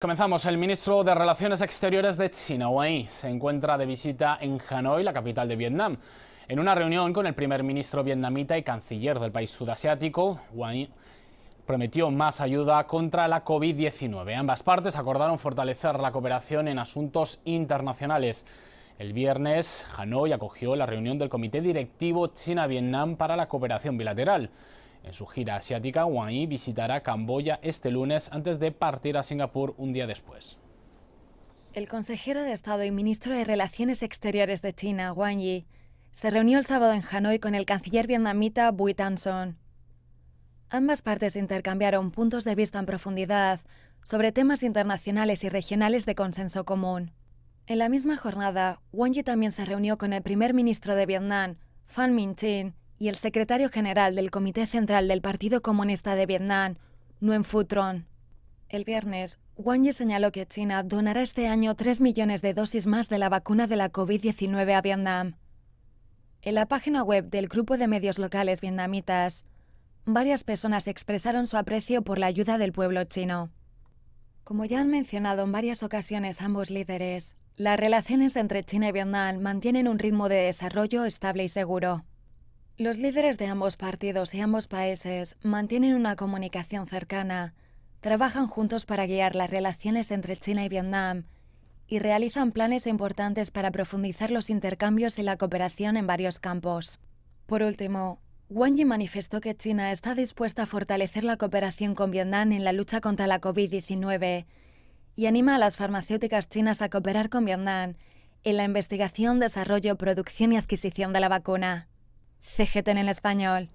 Comenzamos. El ministro de Relaciones Exteriores de China, Wang se encuentra de visita en Hanoi, la capital de Vietnam. En una reunión con el primer ministro vietnamita y canciller del país sudasiático, Wang prometió más ayuda contra la COVID-19. Ambas partes acordaron fortalecer la cooperación en asuntos internacionales. El viernes, Hanoi acogió la reunión del Comité Directivo China-Vietnam para la Cooperación Bilateral. En su gira asiática, Wang Yi visitará Camboya este lunes antes de partir a Singapur un día después. El consejero de Estado y ministro de Relaciones Exteriores de China, Wang Yi, se reunió el sábado en Hanoi con el canciller vietnamita Bui Tan Son. Ambas partes intercambiaron puntos de vista en profundidad sobre temas internacionales y regionales de consenso común. En la misma jornada, Wang Yi también se reunió con el primer ministro de Vietnam, Phan Minh Chin, y el secretario general del Comité Central del Partido Comunista de Vietnam, Nguyen Phu El viernes, Wang Yi señaló que China donará este año 3 millones de dosis más de la vacuna de la COVID-19 a Vietnam. En la página web del grupo de medios locales vietnamitas, varias personas expresaron su aprecio por la ayuda del pueblo chino. Como ya han mencionado en varias ocasiones ambos líderes, las relaciones entre China y Vietnam mantienen un ritmo de desarrollo estable y seguro. Los líderes de ambos partidos y ambos países mantienen una comunicación cercana, trabajan juntos para guiar las relaciones entre China y Vietnam y realizan planes importantes para profundizar los intercambios y la cooperación en varios campos. Por último, Wang Yi manifestó que China está dispuesta a fortalecer la cooperación con Vietnam en la lucha contra la COVID-19 y anima a las farmacéuticas chinas a cooperar con Vietnam en la investigación, desarrollo, producción y adquisición de la vacuna. CGT en el español.